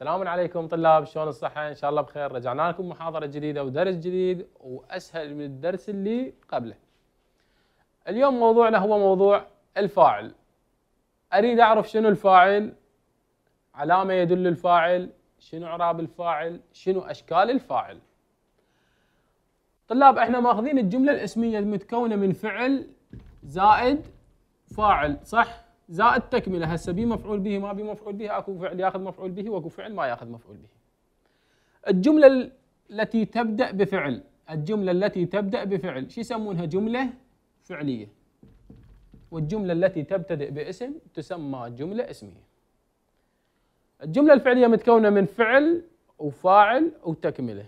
السلام عليكم طلاب شلون الصحة إن شاء الله بخير رجعنا لكم محاضرة جديدة ودرس جديد وأسهل من الدرس اللي قبله اليوم موضوعنا هو موضوع الفاعل أريد أعرف شنو الفاعل علامة يدل الفاعل شنو اعراب الفاعل شنو اشكال الفاعل طلاب احنا ماخذين الجمله الاسميه المتكونه من فعل زائد فاعل صح زائد تكمله هسه بي مفعول به ما بي مفعول به اكو فعل ياخذ مفعول به واكو فعل ما ياخذ مفعول به الجمله التي تبدا بفعل الجمله التي تبدا بفعل شو يسمونها جمله فعليه والجمله التي تبتدئ باسم تسمى جمله اسميه الجمله الفعليه متكونه من فعل وفاعل وتكمله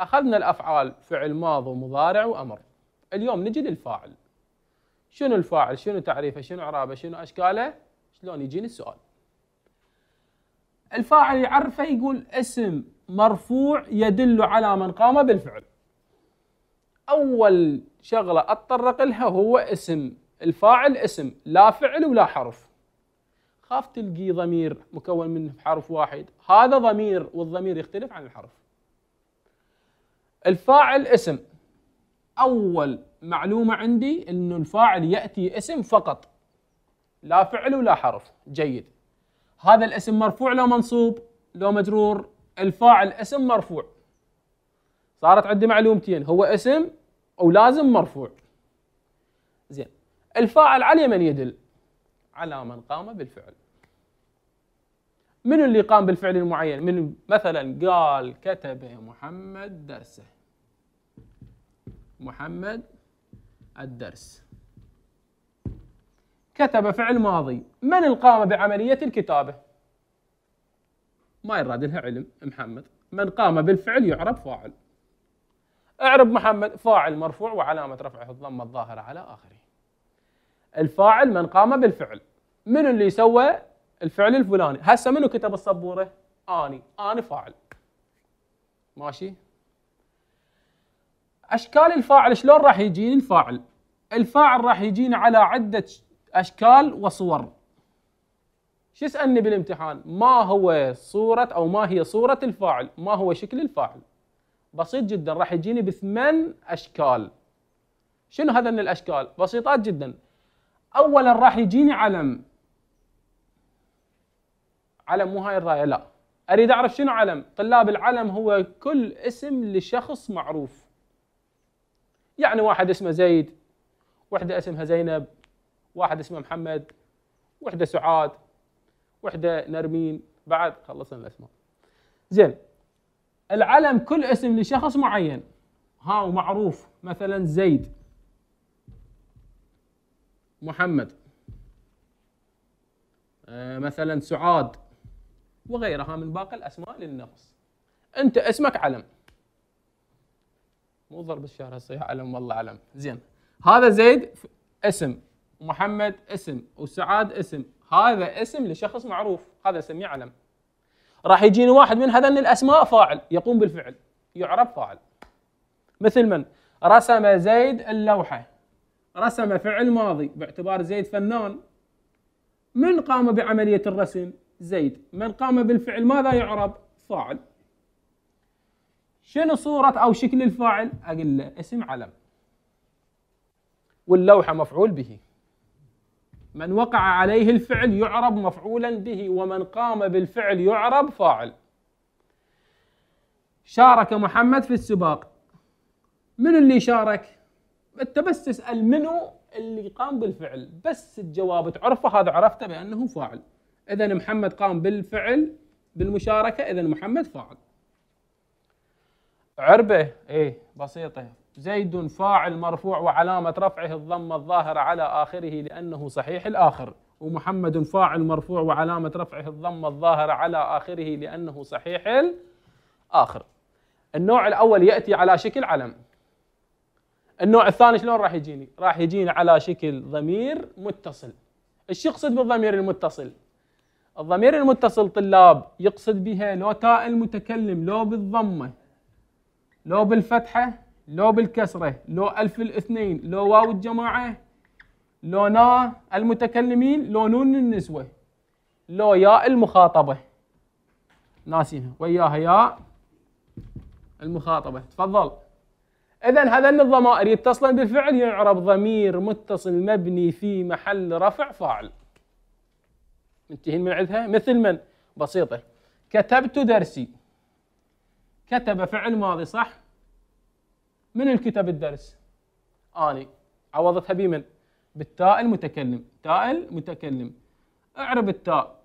اخذنا الافعال فعل ماض ومضارع وامر اليوم نجد الفاعل شنو الفاعل شنو تعريفه شنو اعرابه شنو اشكاله شلون يجيني السؤال الفاعل يعرفه يقول اسم مرفوع يدل على من قام بالفعل اول شغله اتطرق لها هو اسم الفاعل اسم لا فعل ولا حرف خاف تلقي ضمير مكون من حرف واحد هذا ضمير والضمير يختلف عن الحرف الفاعل اسم اول معلومه عندي انه الفاعل ياتي اسم فقط لا فعل ولا حرف جيد هذا الاسم مرفوع لو منصوب لو مجرور الفاعل اسم مرفوع صارت عندي معلومتين هو اسم او لازم مرفوع زين الفاعل على من يدل على من قام بالفعل من اللي قام بالفعل المعين من مثلا قال كتب محمد درسه محمد الدرس كتب فعل ماضي من القام بعملية الكتابة ما يراد لها علم محمد من قام بالفعل يعرب فاعل اعرب محمد فاعل مرفوع وعلامة رفعه الضمة الظاهرة على آخره الفاعل من قام بالفعل من اللي سوى الفعل الفلاني هسه منو كتب السبورة أني أني فاعل ماشي اشكال الفاعل شلون راح يجيني الفاعل الفاعل راح يجينا على عده اشكال وصور شو يسالني بالامتحان ما هو صوره او ما هي صوره الفاعل ما هو شكل الفاعل بسيط جدا راح يجيني بثمان اشكال شنو هذا من الاشكال بسيطات جدا اولا راح يجيني علم علم مو هاي الرايه لا اريد اعرف شنو علم طلاب العلم هو كل اسم لشخص معروف يعني واحد اسمه زيد وحده اسمها زينب واحد اسمه محمد وحده سعاد وحده نرمين بعد خلصنا الاسماء زين العلم كل اسم لشخص معين ها ومعروف مثلا زيد محمد آه، مثلا سعاد وغيرها من باقي الاسماء للنفس انت اسمك علم مو ضرب الشارع صحيح علم والله علم زين هذا زيد اسم ومحمد اسم وسعاد اسم هذا اسم لشخص معروف هذا اسميه علم راح يجيني واحد من هذين الاسماء فاعل يقوم بالفعل يعرف فاعل مثل من رسم زيد اللوحه رسم فعل ماضي باعتبار زيد فنان من قام بعمليه الرسم زيد من قام بالفعل ماذا يعرب فاعل شنو صورة أو شكل الفاعل أقول له اسم علم واللوحة مفعول به من وقع عليه الفعل يعرب مفعولا به ومن قام بالفعل يعرب فاعل شارك محمد في السباق من اللي شارك انت بس تسال منو اللي قام بالفعل بس الجواب تعرفه هذا عرفته بانه فاعل اذا محمد قام بالفعل بالمشاركه اذا محمد فاعل عربة إيه بسيطة زيد فاعل مرفوع وعلامة رفعه الضمة الظاهرة على آخره لأنه صحيح الآخر ومحمد فاعل مرفوع وعلامة رفعه الضمة الظاهرة على آخره لأنه صحيح الآخر النوع الأول يأتي على شكل علم النوع الثاني شلون راح يجيني؟ راح يجيني على شكل ضمير متصل ايش يقصد بالضمير المتصل؟ الضمير المتصل طلاب يقصد بها لو تاء المتكلم لو بالضمه لو بالفتحة لو بالكسرة لو ألف الاثنين لو واو الجماعة لو نا المتكلمين لو نون النسوة لو ياء المخاطبة ناسينها وياها ياء المخاطبة تفضل إذا هذا الضمائر يتصلن بالفعل يعرب ضمير متصل مبني في محل رفع فاعل منتهين من عندها مثل من بسيطة كتبت درسي كتب فعل ماضي صح من الكتاب الدرس اني عوضتها بمن بالتاء المتكلم تاء المتكلم اعرب التاء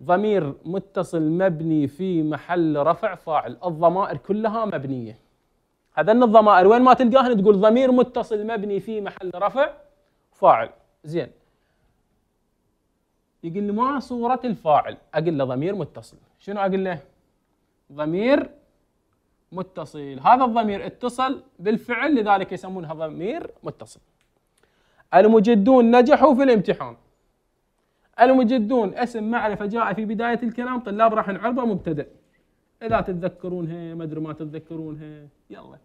ضمير متصل مبني في محل رفع فاعل الضمائر كلها مبنيه هذن الضمائر وين ما تلقاهن تقول ضمير متصل مبني في محل رفع فاعل زين يقول لي ما صورة الفاعل أقول له ضمير متصل شنو أقول له ضمير متصل هذا الضمير اتصل بالفعل لذلك يسمونها ضمير متصل المجدون نجحوا في الامتحان المجدون اسم معرفة جاء في بداية الكلام طلاب راح نعربه مبتدأ إذا تتذكرونها ما أدري ما تتذكرونها يلا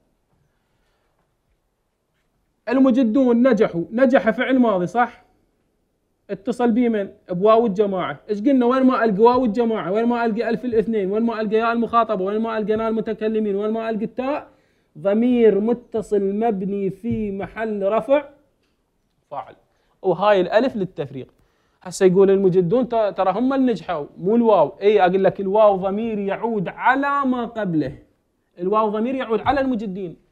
المجدون نجحوا نجح فعل ماضي صح اتصل بي من بواو الجماعه ايش قلنا وين ما القى واو الجماعه وين ما القى الف الاثنين وين ما القى يا المخاطبه وين ما القى ناء المتكلمين وين ما القى التاء ضمير متصل مبني في محل رفع فاعل وهاي الالف للتفريق هسه يقول المجدون ترى هم اللي نجحوا مو الواو اي اقول لك الواو ضمير يعود على ما قبله الواو ضمير يعود على المجدين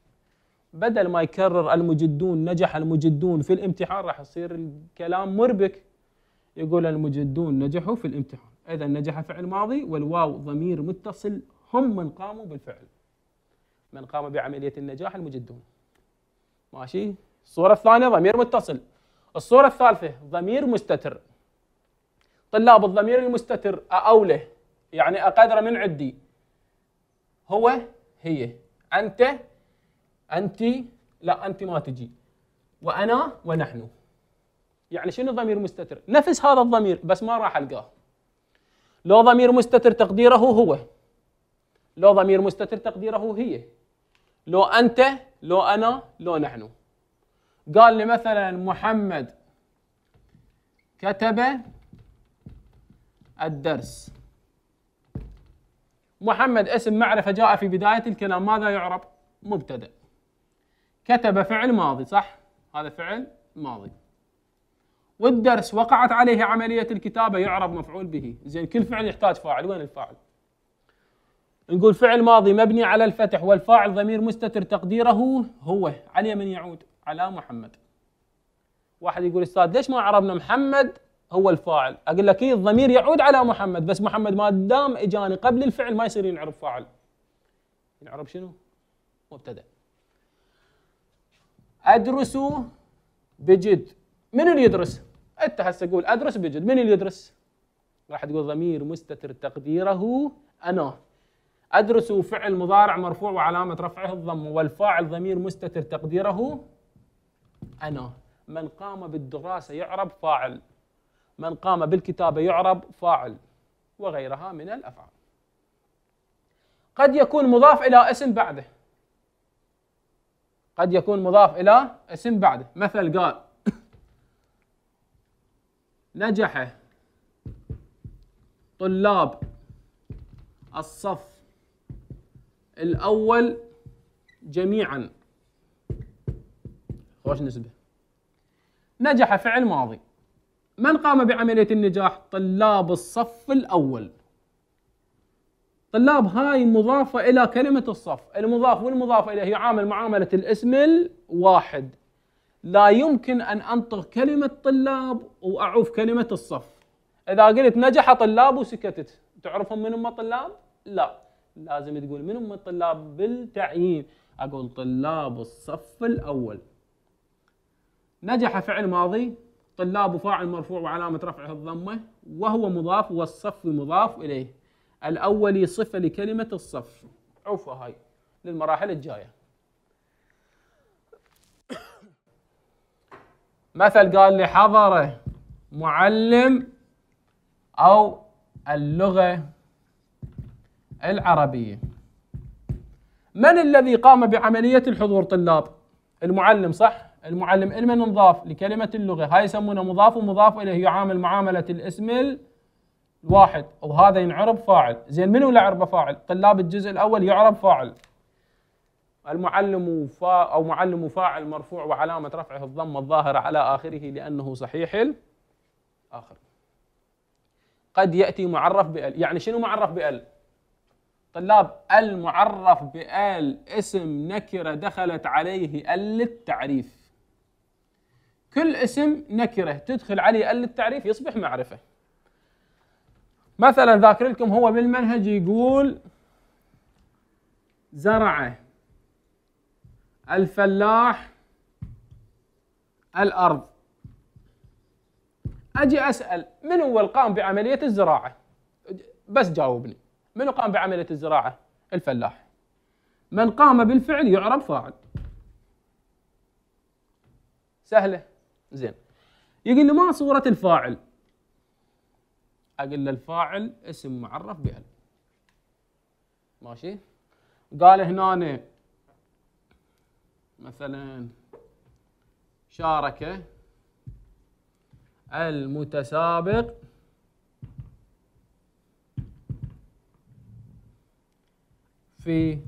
بدل ما يكرر المجدون نجح المجدون في الامتحان راح يصير الكلام مربك يقول المجدون نجحوا في الامتحان اذا نجح فعل ماضي والواو ضمير متصل هم من قاموا بالفعل من قام بعمليه النجاح المجدون ماشي الصوره الثانيه ضمير متصل الصوره الثالثه ضمير مستتر طلاب الضمير المستتر أأوله يعني أقدر من عندي هو هي أنت انت لا انت ما تجي وانا ونحن يعني شنو ضمير مستتر نفس هذا الضمير بس ما راح القاه لو ضمير مستتر تقديره هو لو ضمير مستتر تقديره هي لو انت لو انا لو نحن قال لي مثلا محمد كتب الدرس محمد اسم معرفه جاء في بدايه الكلام ماذا يعرب مبتدأ كتب فعل ماضي صح هذا فعل ماضي والدرس وقعت عليه عملية الكتابة يعرب مفعول به زين كل فعل يحتاج فاعل وين الفاعل نقول فعل ماضي مبني على الفتح والفاعل ضمير مستتر تقديره هو على من يعود على محمد واحد يقول استاذ ليش ما عربنا محمد هو الفاعل اقول لك إيه الضمير يعود على محمد بس محمد ما دام اجاني قبل الفعل ما يصير ينعرب فاعل ينعرب شنو مبتدأ ادرسوا بجد من اللي يدرس؟ انت هسه قول ادرس بجد من اللي يدرس؟ راح تقول ضمير مستتر تقديره انا ادرس فعل مضارع مرفوع وعلامه رفعه الضم والفاعل ضمير مستتر تقديره انا من قام بالدراسه يعرب فاعل من قام بالكتابه يعرب فاعل وغيرها من الافعال قد يكون مضاف الى اسم بعده قد يكون مضاف إلى اسم بعده مثل قال نجح طلاب الصف الأول جميعا خوش نسبة نجح فعل ماضي من قام بعملية النجاح طلاب الصف الأول طلاب هاي مضافة إلى كلمة الصف المضاف والمضاف إليه يعامل معاملة الاسم الواحد لا يمكن أن أنطق كلمة طلاب وأعوف كلمة الصف إذا قلت نجح طلاب وسكتت تعرفهم من هم طلاب؟ لا لازم تقول من هم الطلاب بالتعيين أقول طلاب الصف الأول نجح فعل ماضي طلاب فاعل مرفوع وعلامة رفعه الضمة وهو مضاف والصف مضاف إليه الأولي صفة لكلمة الصف عفوا هاي للمراحل الجاية مثل قال لي حضر معلم أو اللغة العربية من الذي قام بعملية الحضور طلاب؟ المعلم صح؟ المعلم المن انضاف لكلمة اللغة هاي يسمونه مضاف ومضاف إليه يعامل معاملة الاسم واحد وهذا ينعرب فاعل زين منو اللي عربه فاعل طلاب الجزء الاول يعرب فاعل المعلم فا او معلم فاعل مرفوع وعلامه رفعه الضمه الظاهره على اخره لانه صحيح الاخر قد ياتي معرف بال يعني شنو معرف بال طلاب المعرف بال اسم نكره دخلت عليه ال للتعريف كل اسم نكره تدخل عليه ال للتعريف يصبح معرفه مثلا ذاكر لكم هو بالمنهج يقول زرع الفلاح الارض اجي اسال من هو اللي قام بعمليه الزراعه بس جاوبني من قام بعمليه الزراعه الفلاح من قام بالفعل يعرف فاعل سهله زين يقول لي ما صوره الفاعل اقول الفاعل اسم معرف بال ماشي قال هنا مثلا شارك المتسابق في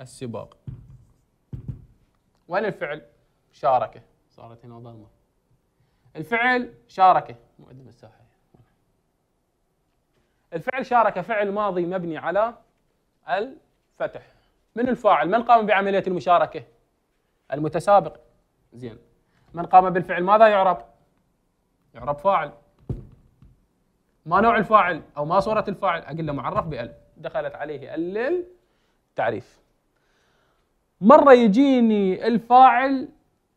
السباق وين الفعل؟ شاركه صارت هنا ضمه الفعل شاركه مقدم الساحه الفعل شارك فعل ماضي مبني على الفتح من الفاعل من قام بعملية المشاركة المتسابق زين من قام بالفعل ماذا يعرب يعرب فاعل ما نوع الفاعل او ما صوره الفاعل اقول له معرف بال دخلت عليه ال تعريف مره يجيني الفاعل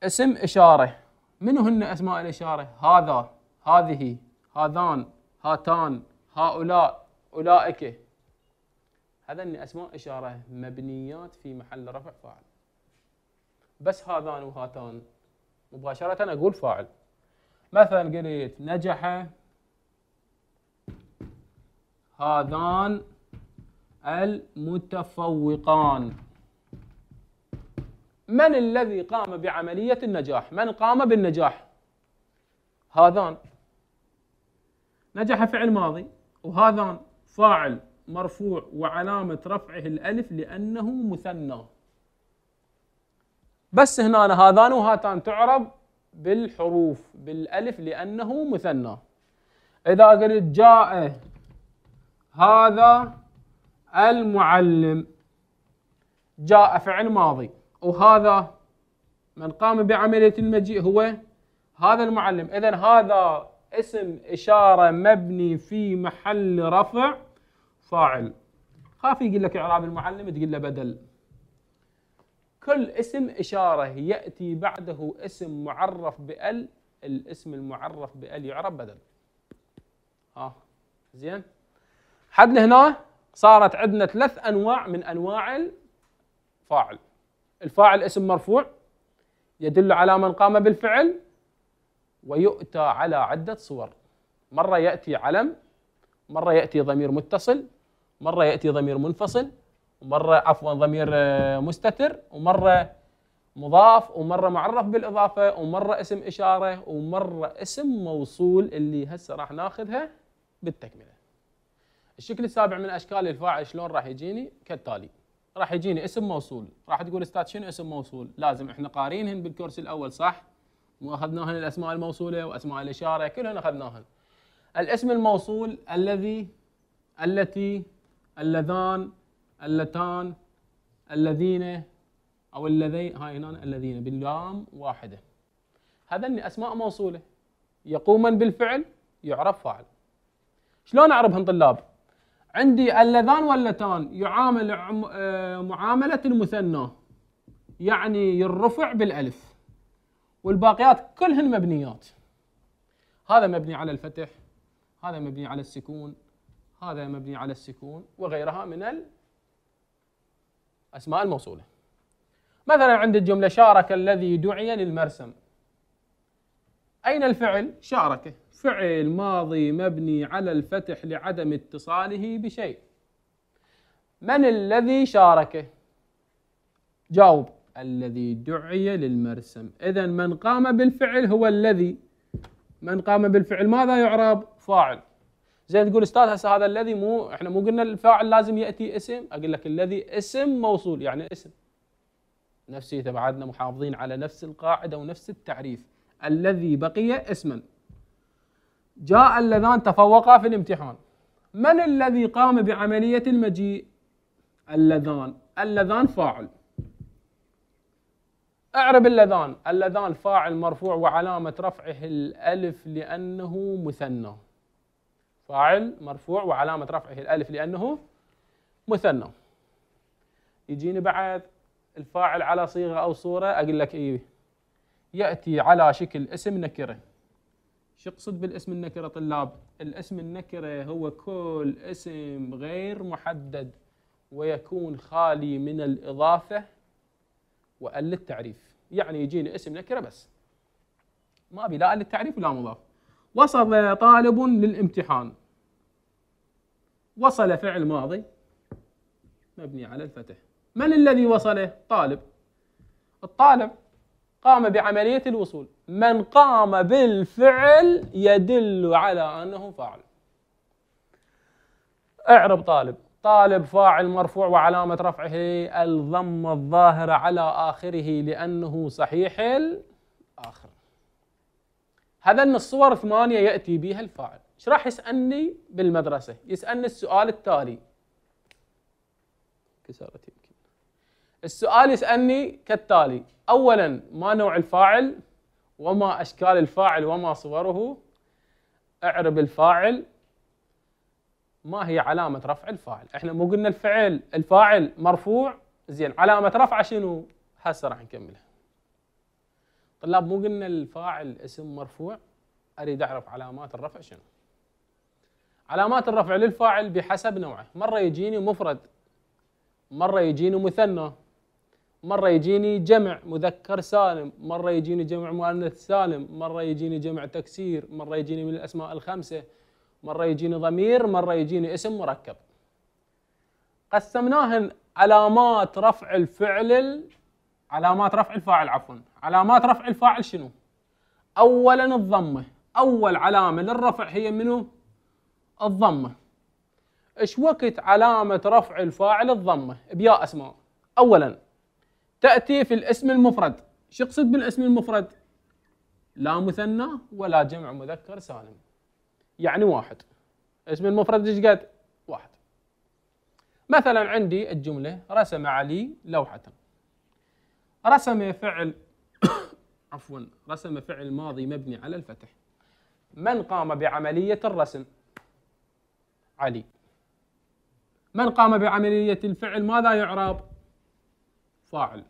اسم اشاره منو هن اسماء الاشاره هذا هذه هذان هاتان هؤلاء أولئك هذا أسماء إشارة مبنيات في محل رفع فاعل بس هذان وهاتان مباشرة أقول فاعل مثلا قريت نجح هذان المتفوقان من الذي قام بعملية النجاح؟ من قام بالنجاح؟ هذان نجح فعل ماضي وهذا فاعل مرفوع وعلامة رفعه الألف لأنه مثنى بس هنا هذان وهاتان تعرب بالحروف بالألف لأنه مثنى إذا قلت جاء هذا المعلم جاء فعل ماضي وهذا من قام بعملية المجيء هو هذا المعلم إذا هذا اسم إشارة مبني في محل رفع فاعل خاف يقول لك إعراب المعلم تقول له بدل كل اسم إشارة يأتي بعده اسم معرف بأل الاسم المعرف بأل يعرب بدل ها آه. زين حد لهنا صارت عندنا ثلاث أنواع من أنواع الفاعل الفاعل اسم مرفوع يدل على من قام بالفعل ويؤتى على عدة صور مرة يأتي علم مرة يأتي ضمير متصل مرة يأتي ضمير منفصل ومرة عفوا ضمير آه، مستتر ومرة مضاف ومرة معرف بالإضافة ومرة اسم إشارة ومرة اسم موصول اللي هسه راح ناخذها بالتكملة الشكل السابع من أشكال الفاعل شلون راح يجيني كالتالي راح يجيني اسم موصول راح تقول استاذ شنو اسم موصول لازم احنا قارينهن بالكورس الأول صح واخذناهن الاسماء الموصوله واسماء الاشاره كلهن اخذناهن الاسم الموصول الذي التي اللذان اللتان الذين او الذين هاي هنا الذين باللام واحده هذن اسماء موصوله يقوما بالفعل يعرف فاعل شلون اعرفهن طلاب عندي اللذان واللتان يعامل آه، معامله المثنى يعني يرفع بالالف والباقيات كلهن مبنيات هذا مبني على الفتح هذا مبني على السكون هذا مبني على السكون وغيرها من الأسماء الموصولة مثلا عند الجملة شارك الذي دعي للمرسم أين الفعل؟ شاركه فعل ماضي مبني على الفتح لعدم اتصاله بشيء من الذي شاركه؟ جاوب الذي دعي للمرسم إذا من قام بالفعل هو الذي من قام بالفعل ماذا يعرب فاعل زين تقول استاذ هسه هذا الذي مو احنا مو قلنا الفاعل لازم ياتي اسم اقول لك الذي اسم موصول يعني اسم نفسي تبعدنا محافظين على نفس القاعده ونفس التعريف الذي بقي اسما جاء اللذان تفوقا في الامتحان من الذي قام بعمليه المجيء اللذان اللذان فاعل اعرب اللذان اللذان فاعل مرفوع وعلامة رفعه الألف لأنه مثنى فاعل مرفوع وعلامة رفعه الألف لأنه مثنى يجيني بعد الفاعل على صيغة أو صورة أقول لك إيه يأتي على شكل اسم نكرة شو اقصد بالاسم النكرة طلاب الاسم النكرة هو كل اسم غير محدد ويكون خالي من الإضافة وال للتعريف يعني يجيني اسم نكره بس ما ابي لا ال للتعريف ولا مضاف وصل طالب للامتحان وصل فعل ماضي مبني على الفتح من الذي وصله طالب الطالب قام بعملية الوصول من قام بالفعل يدل على أنه فاعل اعرب طالب طالب فاعل مرفوع وعلامة رفعه الضم الظاهرة على آخره لأنه صحيح الآخر هذن الصور ثمانية يأتي بها الفاعل ايش راح يسألني بالمدرسة يسألني السؤال التالي كسرت يمكن السؤال يسألني كالتالي أولا ما نوع الفاعل وما أشكال الفاعل وما صوره أعرب الفاعل ما هي علامة رفع الفاعل احنا مو قلنا الفعل الفاعل مرفوع زين علامة رفعه شنو هسه راح نكملها طلاب مو قلنا الفاعل اسم مرفوع اريد اعرف علامات الرفع شنو علامات الرفع للفاعل بحسب نوعه مرة يجيني مفرد مرة يجيني مثنى مرة يجيني جمع مذكر سالم مرة يجيني جمع مؤنث سالم مرة يجيني جمع تكسير مرة يجيني من الأسماء الخمسة مرة يجيني ضمير مرة يجيني اسم مركب قسمناهن علامات رفع الفعل ال... علامات رفع الفاعل عفوا علامات رفع الفاعل شنو اولا الضمه اول علامه للرفع هي منو الضمه ايش وقت علامه رفع الفاعل الضمه بيا اسماء اولا تاتي في الاسم المفرد شو اقصد بالاسم المفرد لا مثنى ولا جمع مذكر سالم يعني واحد اسم المفرد ايش قد؟ واحد مثلا عندي الجملة رسم علي لوحة رسم فعل عفوا رسم فعل ماضي مبني على الفتح من قام بعملية الرسم؟ علي من قام بعملية الفعل ماذا يعرب؟ فاعل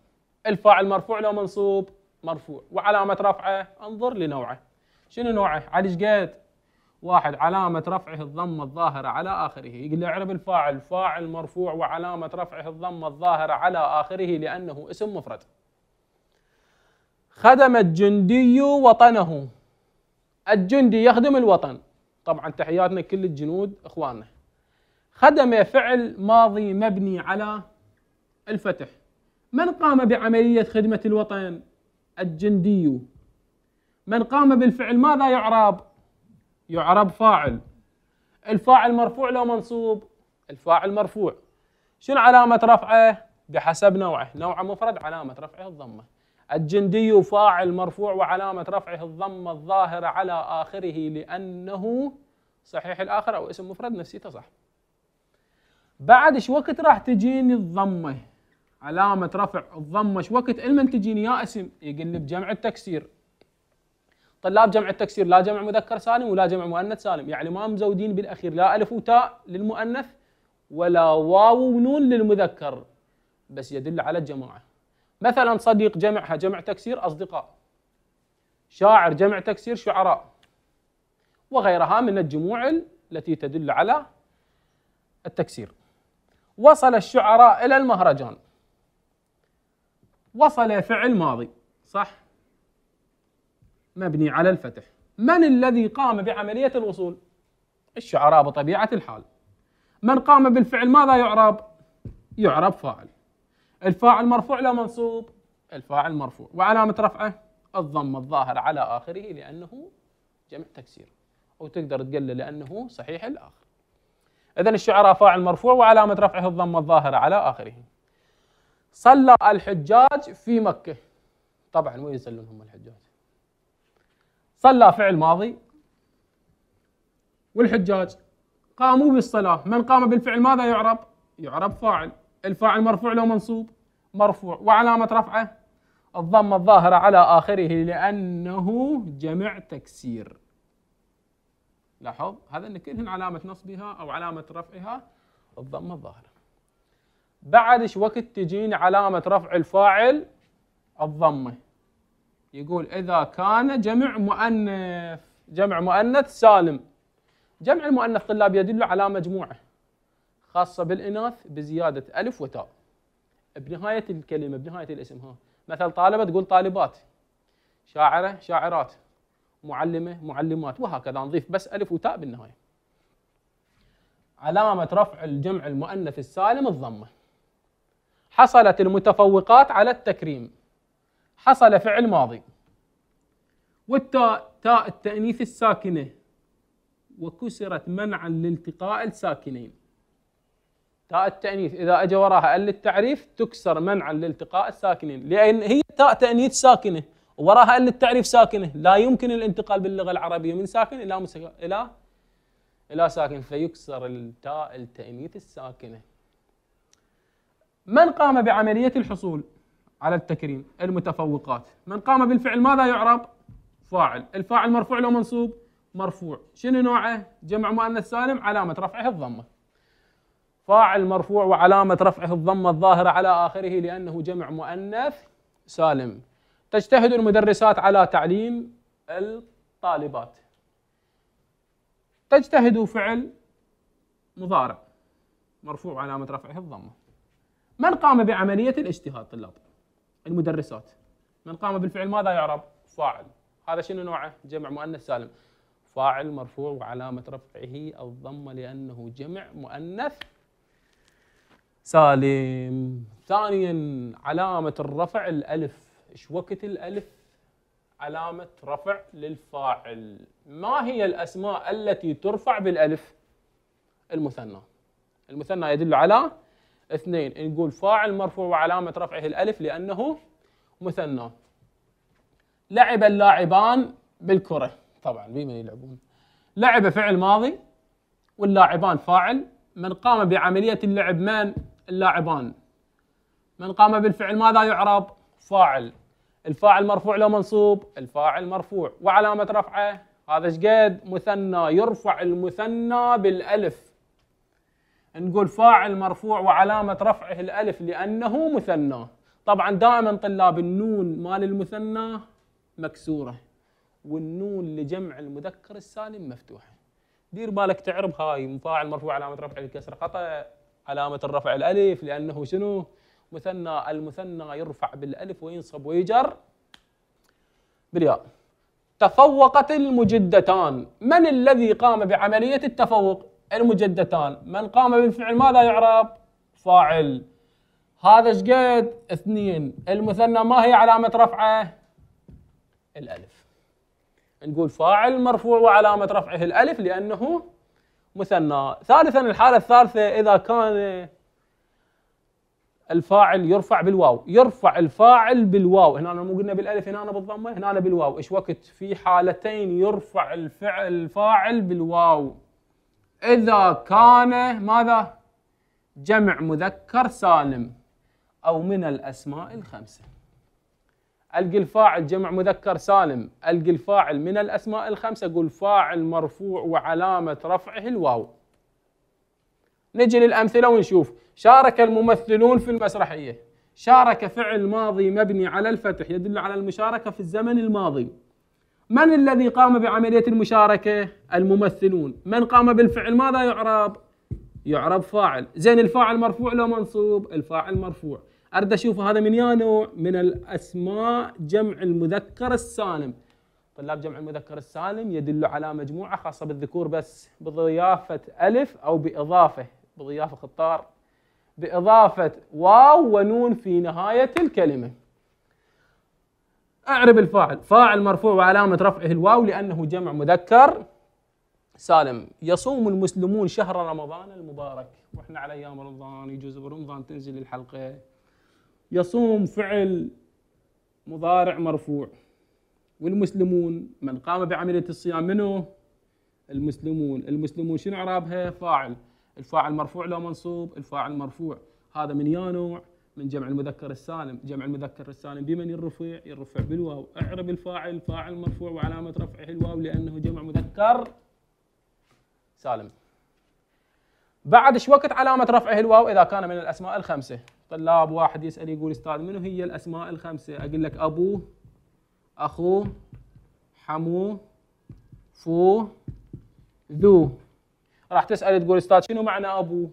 الفاعل مرفوع لو منصوب؟ مرفوع وعلامة رفعه انظر لنوعه شنو نوعه؟ علي ايش قد؟ واحد علامة رفعه الضمة الظاهرة على آخره يقول لي اعرب الفاعل فاعل مرفوع وعلامة رفعه الضمة الظاهرة على آخره لأنه اسم مفرد خدم الجندي وطنه الجندي يخدم الوطن طبعا تحياتنا كل الجنود اخواننا خدم فعل ماضي مبني على الفتح من قام بعملية خدمة الوطن الجندي من قام بالفعل ماذا يعرب يعرب فاعل الفاعل مرفوع لو منصوب الفاعل مرفوع شنو علامة رفعه بحسب نوعه نوعه مفرد علامة رفعه الضمة الجندي فاعل مرفوع وعلامة رفعه الضمة الظاهرة على آخره لأنه صحيح الآخر أو اسم مفرد نفسيته صح بعد ايش وقت راح تجيني الضمة علامة رفع الضمة ايش وقت المن تجيني يا اسم يقلب جمع التكسير طلاب جمع التكسير لا جمع مذكر سالم ولا جمع مؤنث سالم يعني ما مزودين بالاخير لا الف وتاء للمؤنث ولا واو ونون للمذكر بس يدل على الجماعه مثلا صديق جمعها جمع تكسير اصدقاء شاعر جمع تكسير شعراء وغيرها من الجموع التي تدل على التكسير وصل الشعراء الى المهرجان وصل فعل ماضي صح مبني على الفتح من الذي قام بعملية الوصول؟ الشعراء بطبيعة الحال من قام بالفعل ماذا يعرب؟ يعرب فاعل الفاعل مرفوع لا منصوب؟ الفاعل مرفوع وعلامة رفعه الضم الظاهر على آخره لأنه جمع تكسير أو تقدر تقلل لأنه صحيح الآخر إذا الشعراء فاعل مرفوع وعلامة رفعه الضم الظاهرة على آخره صلى الحجاج في مكة طبعا وين يصلون هم الحجاج صلى فعل ماضي والحجاج قاموا بالصلاة من قام بالفعل ماذا يعرب؟ يعرب فاعل الفاعل مرفوع لو منصوب مرفوع وعلامة رفعه الضمة الظاهرة على آخره لأنه جمع تكسير لاحظ هذا أن كلهن علامة نصبها أو علامة رفعها الضمة الظاهرة بعد ايش وقت تجين علامة رفع الفاعل الضمة يقول إذا كان جمع مؤنث جمع مؤنث سالم جمع المؤنث طلاب يدل على مجموعة خاصة بالإناث بزيادة ألف وتاء بنهاية الكلمة بنهاية الاسم ها مثل طالبة تقول طالبات شاعرة شاعرات معلمة معلمات وهكذا نضيف بس ألف وتاء بالنهاية علامة رفع الجمع المؤنث السالم الضمة حصلت المتفوقات على التكريم حصل فعل ماضي والتاء تاء التأنيث الساكنة وكسرت منعا لالتقاء الساكنين تاء التأنيث إذا أجى وراها ال التعريف تكسر منعا لالتقاء الساكنين لأن هي تاء تأنيث ساكنة وراها ال التعريف ساكنة لا يمكن الانتقال باللغة العربية من ساكن إلى إلى إلى ساكن فيكسر التاء التأنيث الساكنة من قام بعملية الحصول على التكريم المتفوقات من قام بالفعل ماذا يعرب فاعل الفاعل مرفوع لو منصوب مرفوع شنو نوعه جمع مؤنث سالم علامة رفعه الضمة فاعل مرفوع وعلامة رفعه الضمة الظاهرة على آخره لأنه جمع مؤنث سالم تجتهد المدرسات على تعليم الطالبات تجتهد فعل مضارع مرفوع علامة رفعه الضمة من قام بعملية الاجتهاد طلاب المدرسات من قام بالفعل ماذا يعرب فاعل هذا شنو نوعه جمع مؤنث سالم فاعل مرفوع وعلامة رفعه الضمة لأنه جمع مؤنث سالم ثانيا علامة الرفع الألف إيش وقت الألف علامة رفع للفاعل ما هي الأسماء التي ترفع بالألف المثنى المثنى يدل على اثنين نقول فاعل مرفوع وعلامة رفعه الألف لأنه مثنى لعب اللاعبان بالكرة طبعا بمن يلعبون لعب فعل ماضي واللاعبان فاعل من قام بعملية اللعب من اللاعبان من قام بالفعل ماذا يعرب فاعل الفاعل مرفوع لو منصوب الفاعل مرفوع وعلامة رفعه هذا شقد مثنى يرفع المثنى بالألف نقول فاعل مرفوع وعلامة رفعه الألف لأنه مثنى طبعا دائما طلاب النون مال المثنى مكسورة والنون لجمع المذكر السالم مفتوحة دير بالك تعرف هاي فاعل مرفوع علامة رفع الكسر خطأ علامة الرفع الألف لأنه شنو مثنى المثنى يرفع بالألف وينصب ويجر بالياء تفوقت المجدتان من الذي قام بعملية التفوق المجدتان من قام بالفعل ماذا يعرب فاعل هذا شقد اثنين المثنى ما هي علامة رفعه الألف نقول فاعل مرفوع وعلامة رفعه الألف لأنه مثنى ثالثا الحالة الثالثة إذا كان الفاعل يرفع بالواو يرفع الفاعل بالواو هنا أنا مو قلنا بالالف هنا أنا بالضمه هنا أنا بالواو ايش وقت في حالتين يرفع الفعل الفاعل بالواو إذا كان ماذا؟ جمع مذكر سالم أو من الأسماء الخمسة ألقي الفاعل جمع مذكر سالم ألقي الفاعل من الأسماء الخمسة أقول فاعل مرفوع وعلامة رفعه الواو نجي للأمثلة ونشوف شارك الممثلون في المسرحية شارك فعل ماضي مبني على الفتح يدل على المشاركة في الزمن الماضي من الذي قام بعملية المشاركة؟ الممثلون من قام بالفعل ماذا يعرب؟ يعرب فاعل زين الفاعل مرفوع لو منصوب؟ الفاعل مرفوع أريد أشوف هذا من يا نوع؟ من الأسماء جمع المذكر السالم طلاب جمع المذكر السالم يدل على مجموعة خاصة بالذكور بس بضيافة ألف أو بإضافة بضيافة خطار بإضافة واو ونون في نهاية الكلمة اعرب الفاعل فاعل مرفوع وعلامة رفعه الواو لأنه جمع مذكر سالم يصوم المسلمون شهر رمضان المبارك واحنا على ايام رمضان يجوز برمضان تنزل الحلقه يصوم فعل مضارع مرفوع والمسلمون من قام بعمليه الصيام منه المسلمون المسلمون شنو اعرابها فاعل الفاعل مرفوع لو منصوب الفاعل مرفوع هذا من يا نوع من جمع المذكر السالم جمع المذكر السالم بمن الرفيع يرفع بالواو اعرب الفاعل فاعل مرفوع وعلامة رفعه الواو لأنه جمع مذكر سالم بعد ايش وقت علامة رفعه الواو إذا كان من الأسماء الخمسة طلاب واحد يسأل يقول أستاذ منو هي الأسماء الخمسة أقول لك أبوه أخوه حموه فو ذو راح تسأل تقول أستاذ شنو معنى أبوه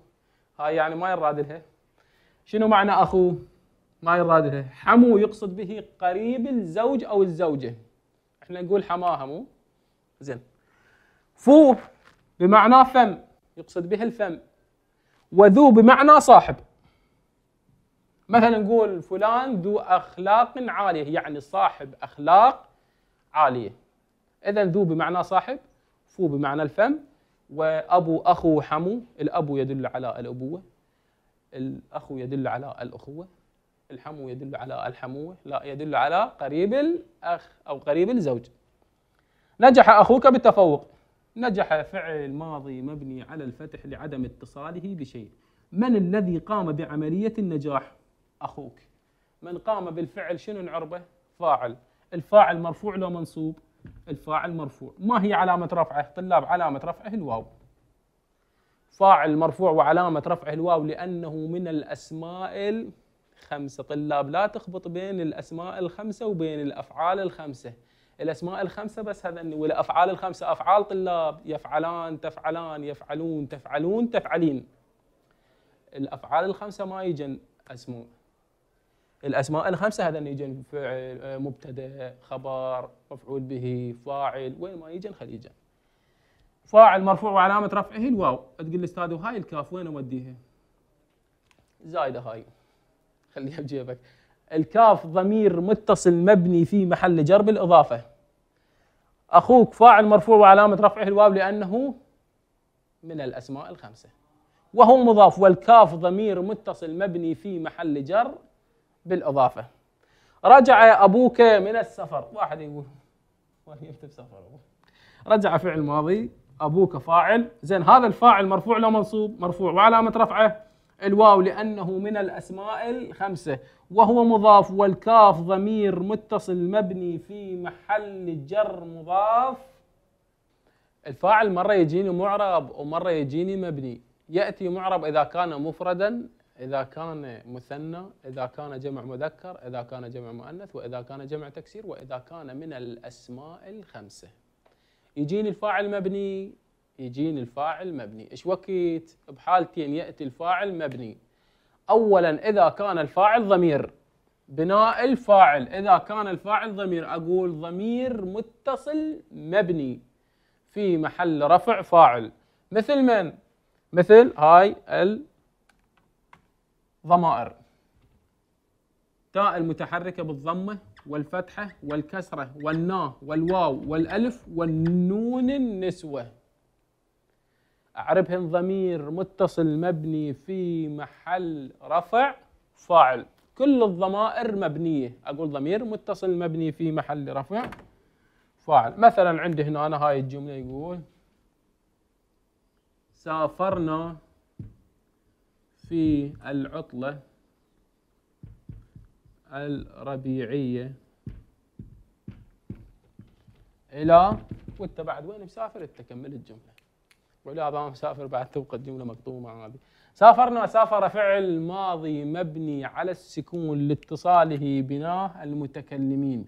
هاي يعني ما ينراد لها شنو معنى أخوه؟ ما يرادها حمو يقصد به قريب الزوج أو الزوجة احنا نقول حماها مو؟ زين فو بمعنى فم يقصد به الفم وذو بمعنى صاحب مثلا نقول فلان ذو أخلاق عالية يعني صاحب أخلاق عالية إذا ذو بمعنى صاحب فو بمعنى الفم وأبو أخو حمو الأبو يدل على الأبوة الأخو يدل على الأخوة الحمو يدل على الحموة لا يدل على قريب الأخ أو قريب الزوج نجح أخوك بالتفوق نجح فعل ماضي مبني على الفتح لعدم اتصاله بشيء من الذي قام بعملية النجاح أخوك من قام بالفعل شنو نعربه فاعل الفاعل مرفوع لو منصوب الفاعل مرفوع ما هي علامة رفعه طلاب علامة رفعه الواو فاعل مرفوع وعلامة رفعه الواو لأنه من الأسماء الخمسة طلاب لا تخبط بين الأسماء الخمسة وبين الأفعال الخمسة الأسماء الخمسة بس هذا والأفعال الخمسة أفعال طلاب يفعلان تفعلان يفعلون تفعلون تفعلين الأفعال الخمسة ما يجن أسماء الأسماء الخمسة هذا يجن فعل مبتدأ خبر مفعول به فاعل وين ما يجن خليجن فاعل مرفوع وعلامة رفعه الواو تقول لي استاذ وهاي الكاف وين اوديها؟ زايدة هاي خليها بجيبك الكاف ضمير متصل مبني في محل جر بالإضافة أخوك فاعل مرفوع وعلامة رفعه الواو لأنه من الأسماء الخمسة وهو مضاف والكاف ضمير متصل مبني في محل جر بالإضافة رجع أبوك من السفر واحد يقول وين يكتب بسفر رجع فعل ماضي ابوك فاعل زين هذا الفاعل مرفوع لو منصوب مرفوع وعلامه رفعه الواو لانه من الاسماء الخمسه وهو مضاف والكاف ضمير متصل مبني في محل جر مضاف الفاعل مره يجيني معرب ومره يجيني مبني ياتي معرب اذا كان مفردا اذا كان مثنى اذا كان جمع مذكر اذا كان جمع مؤنث واذا كان جمع تكسير واذا كان من الاسماء الخمسه يجيني الفاعل مبني يجيني الفاعل مبني ايش وقت بحالتين ياتي الفاعل مبني اولا اذا كان الفاعل ضمير بناء الفاعل اذا كان الفاعل ضمير اقول ضمير متصل مبني في محل رفع فاعل مثل من مثل هاي الضمائر تاء المتحركه بالضمه والفتحة والكسرة والنا والواو والألف والنون النسوة أعربهن ضمير متصل مبني في محل رفع فاعل كل الضمائر مبنية أقول ضمير متصل مبني في محل رفع فاعل مثلا عندي هنا أنا هاي الجملة يقول سافرنا في العطلة الربيعية إلى وأنت بعد وين مسافر أنت كمل الجملة ولا هذا مسافر بعد تبقى الجملة مكتومة هذه سافرنا سافر فعل ماضي مبني على السكون لاتصاله بنا المتكلمين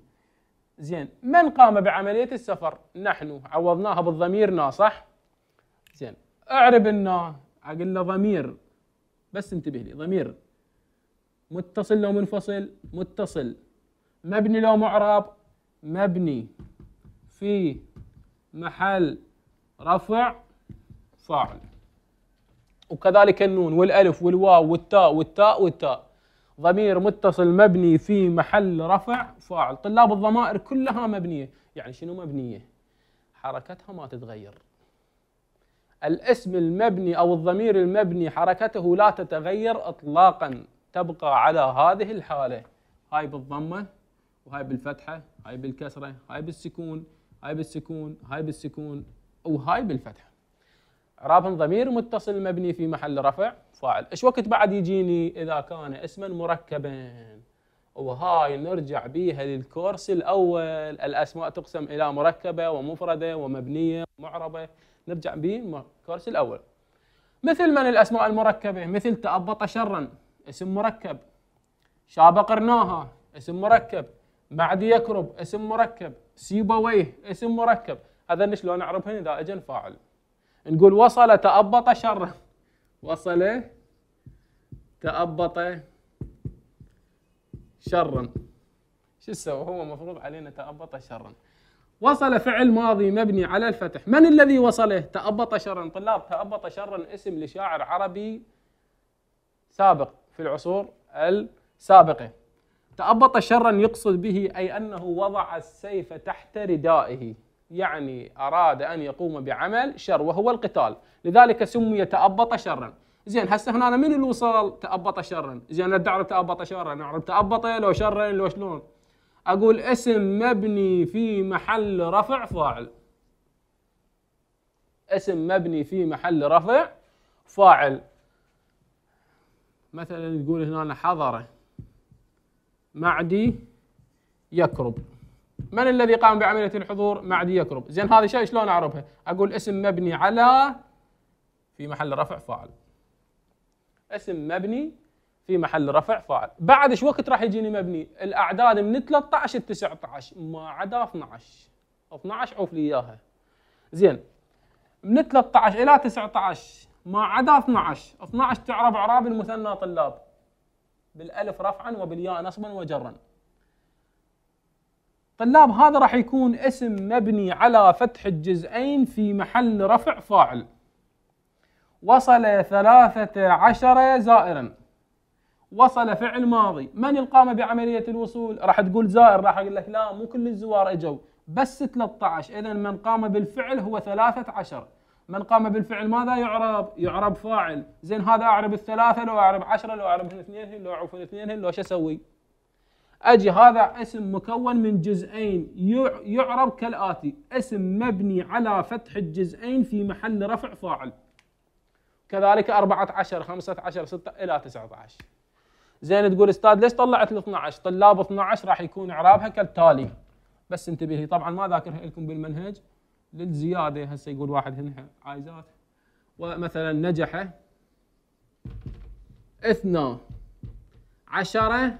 زين من قام بعملية السفر نحن عوضناها نا صح زين اعرب النا اقول له ضمير بس انتبه لي ضمير متصل لو منفصل متصل مبني لو معرب مبني في محل رفع فاعل وكذلك النون والالف والواو والتاء والتاء والتاء ضمير متصل مبني في محل رفع فاعل طلاب الضمائر كلها مبنيه يعني شنو مبنيه حركتها ما تتغير الاسم المبني او الضمير المبني حركته لا تتغير اطلاقا تبقى على هذه الحالة هاي بالضمة وهاي بالفتحة هاي بالكسرة هاي بالسكون هاي بالسكون هاي بالسكون وهاي بالفتحة إعراب ضمير متصل مبني في محل رفع فاعل ايش وقت بعد يجيني إذا كان اسما مركبا وهاي نرجع بيها للكورس الأول الأسماء تقسم إلى مركبة ومفردة ومبنية ومعربة نرجع به الكورس الأول مثل من الأسماء المركبة مثل تأبط شرا اسم مركب شابة قرناها اسم مركب بعد يكرب اسم مركب سيبويه اسم مركب هذا شلون نعرفهن اذا اجن فاعل نقول وصل تأبط شره وصل تأبط شرا شو سوى هو مفروض علينا تأبط شرا وصل فعل ماضي مبني على الفتح من الذي وصله تأبط شرا طلاب تأبط شرا اسم لشاعر عربي سابق في العصور السابقة تأبط شرا يقصد به أي أنه وضع السيف تحت ردائه يعني أراد أن يقوم بعمل شر وهو القتال لذلك سمي تأبط شرا زين هسه هنا من اللي وصل تأبط شرا زين لا تعرف تأبط شرا نعرف تأبط لو شرا لو شلون أقول اسم مبني في محل رفع فاعل اسم مبني في محل رفع فاعل مثلا نقول هنا حضر معدي يكرب من الذي قام بعملية الحضور معدي يكرب زين هذا شيء شلون أعرفها أقول اسم مبني على في محل رفع فاعل اسم مبني في محل رفع فاعل بعد ايش وقت راح يجيني مبني الاعداد من 13 ل 19 ما عدا 12 12 عوف لي اياها زين من 13 الى 19 ما عدا 12 12 تعرب اعراب المثنى طلاب بالالف رفعا وبالياء نصبا وجرا طلاب هذا راح يكون اسم مبني على فتح الجزئين في محل رفع فاعل وصل ثلاثة عشر زائرا وصل فعل ماضي من القام بعملية الوصول راح تقول زائر راح أقول لك لا مو كل الزوار أجوا بس 13 إذا من قام بالفعل هو 13 من قام بالفعل ماذا يعرب؟ يعرب فاعل، زين هذا اعرب الثلاثه لو اعرب عشرة لو اعرب اثنين لو اعرب اثنين لو شو اسوي؟ اجي هذا اسم مكون من جزئين يعرب كالاتي اسم مبني على فتح الجزئين في محل رفع فاعل كذلك 14 15 6 الى 19 زين تقول استاذ ليش طلعت ال 12 طلاب 12 راح يكون اعرابها كالتالي بس انتبه لي طبعا ما ذاكرها لكم بالمنهج للزياده هسه يقول واحد هنا عايزات ومثلا نجح اثنا عشرة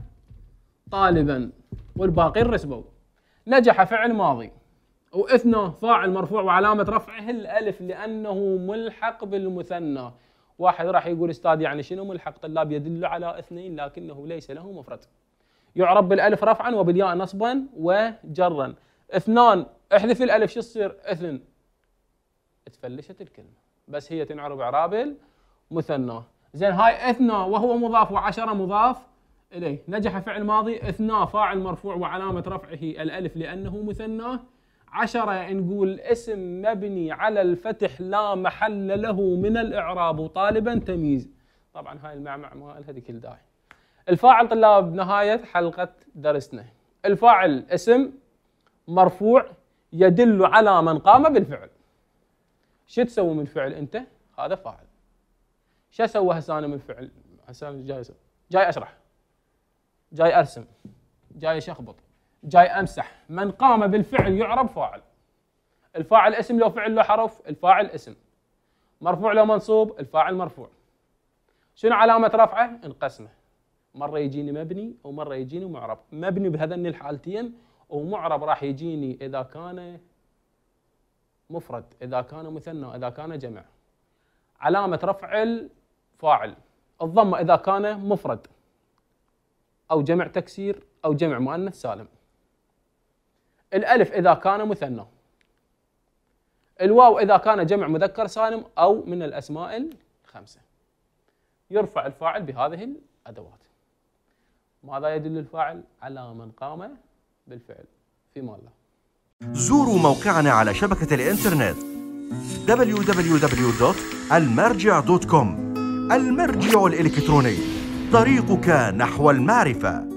طالبا والباقين رسبوا نجح فعل ماضي واثنا فاعل مرفوع وعلامة رفعه الألف لأنه ملحق بالمثنى واحد راح يقول استاذ يعني شنو ملحق طلاب يدل على اثنين لكنه ليس له مفرد يعرب بالألف رفعا وبالياء نصبا وجرا اثنان احذف الالف شو تصير؟ اثن تفلشت الكلمه بس هي تنعرب اعراب المثنى زين هاي اثنى وهو مضاف وعشرة مضاف اليه نجح فعل ماضي اثنى فاعل مرفوع وعلامه رفعه الالف لانه مثنى عشرة نقول اسم مبني على الفتح لا محل له من الإعراب طالبا تمييز طبعا هاي المعمع ما لها كل داعي الفاعل طلاب نهاية حلقة درسنا الفاعل اسم مرفوع يدل على من قام بالفعل شو تسوي من فعل انت هذا فاعل شو اسوي هسه انا من فعل هسه جاي أسوي. جاي اشرح جاي ارسم جاي اشخبط جاي امسح من قام بالفعل يعرب فاعل الفاعل اسم لو فعل له حرف الفاعل اسم مرفوع لو منصوب الفاعل مرفوع شنو علامة رفعه؟ انقسمه مرة يجيني مبني ومرة يجيني معرب مبني بهذين الحالتين ومعرب راح يجيني اذا كان مفرد اذا كان مثنى اذا كان جمع علامه رفع الفاعل الضمه اذا كان مفرد او جمع تكسير او جمع مؤنث سالم الالف اذا كان مثنى الواو اذا كان جمع مذكر سالم او من الاسماء الخمسه يرفع الفاعل بهذه الادوات ماذا يدل الفاعل على من قام بالفعل في لا زوروا موقعنا على شبكة الإنترنت www.almarja.com المرجع الإلكتروني طريقك نحو المعرفة